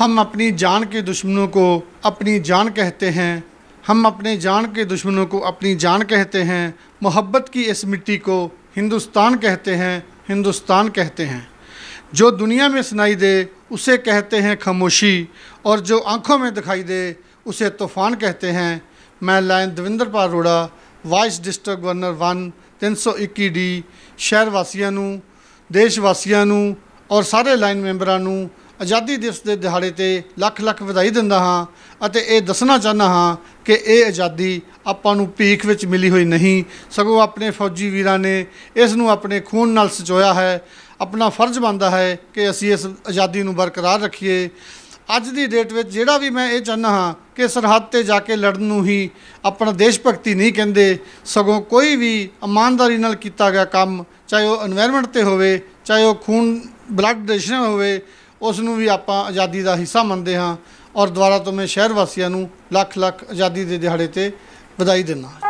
हम अपनी जान के दुश्मनों को अपनी जान कहते हैं हम अपने जान के दुश्मनों को अपनी जान कहते हैं मोहब्बत की इस मिट्टी को हिंदुस्तान कहते हैं हिंदुस्तान कहते हैं जो दुनिया में सुनाई दे उसे कहते हैं खामोशी और जो आंखों में दिखाई दे उसे तूफ़ान कहते हैं मैं lion Davinder Parora vice district governor 1 321 D ਸ਼ਹਿਰ ਵਾਸੀਆਂ ਨੂੰ ਦੇਸ਼ वासियों ਨੂੰ ਔਰ ਸਾਰੇ ਲਾਈਨ ਮੈਂਬਰਾਂ ਨੂੰ ਆਜ਼ਾਦੀ ਦਿਵਸ ਦੇ ਦਿਹਾੜੇ ਤੇ ਲੱਖ ਲੱਖ ਵਧਾਈ ਦਿੰਦਾ ਹਾਂ ਅਤੇ ਇਹ ਦੱਸਣਾ ਚਾਹਨਾ ਹਾਂ ਕਿ ਇਹ ਆਜ਼ਾਦੀ ਆਪਾਂ ਨੂੰ ਪੀਖ ਵਿੱਚ ਮਿਲੀ ਹੋਈ ਨਹੀਂ ਸਗੋਂ ਆਪਣੇ ਫੌਜੀ ਵੀਰਾਂ ਨੇ ਇਸ ਨੂੰ ਆਪਣੇ ਖੂਨ ਨਾਲ ਸਚੋਇਆ ਹੈ ਆਪਣਾ ਫਰਜ਼ ਬਣਦਾ ਹੈ ਕਿ ਅਸੀਂ ਇਸ ਆਜ਼ਾਦੀ ਨੂੰ ਬਰਕਰਾਰ ਰੱਖੀਏ ਅੱਜ ਦੀ ਡੇਟ ਵਿੱਚ ਜਿਹੜਾ ਵੀ ਮੈਂ ਇਹ ਚਾਹਨਾ ਹਾਂ ਕਿ ਸਰਹੱਦ ਤੇ ਜਾ ਕੇ ਲੜਨ ਨੂੰ ਹੀ ਆਪਣਾ ਦੇਸ਼ ਭਗਤੀ ਨਹੀਂ ਕਹਿੰਦੇ ਸਗੋਂ ਕੋਈ ਵੀ ਇਮਾਨਦਾਰੀ ਨਾਲ ਕੀਤਾ ਗਿਆ ਕੰਮ ਚਾਹੇ ਉਹ এনवायरमेंट ਤੇ ਹੋਵੇ ਚਾਹੇ ਉਹ ਖੂਨ ਬਲੱਡ ਡੋਨੇਸ਼ਨ ਹੋਵੇ ਉਸ ਨੂੰ ਵੀ ਆਪਾਂ ਆਜ਼ਾਦੀ ਦਾ ਹਿੱਸਾ ਮੰਨਦੇ ਹਾਂ ਔਰ ਦੁਆਰਾ ਤੋਂ ਮੈਂ ਸ਼ਹਿਰ ਵਾਸੀਆਂ ਨੂੰ ਲੱਖ ਲੱਖ ਆਜ਼ਾਦੀ ਦੇ ਦਿਹਾੜੇ ਤੇ ਵਧਾਈ ਦਿੰਦਾ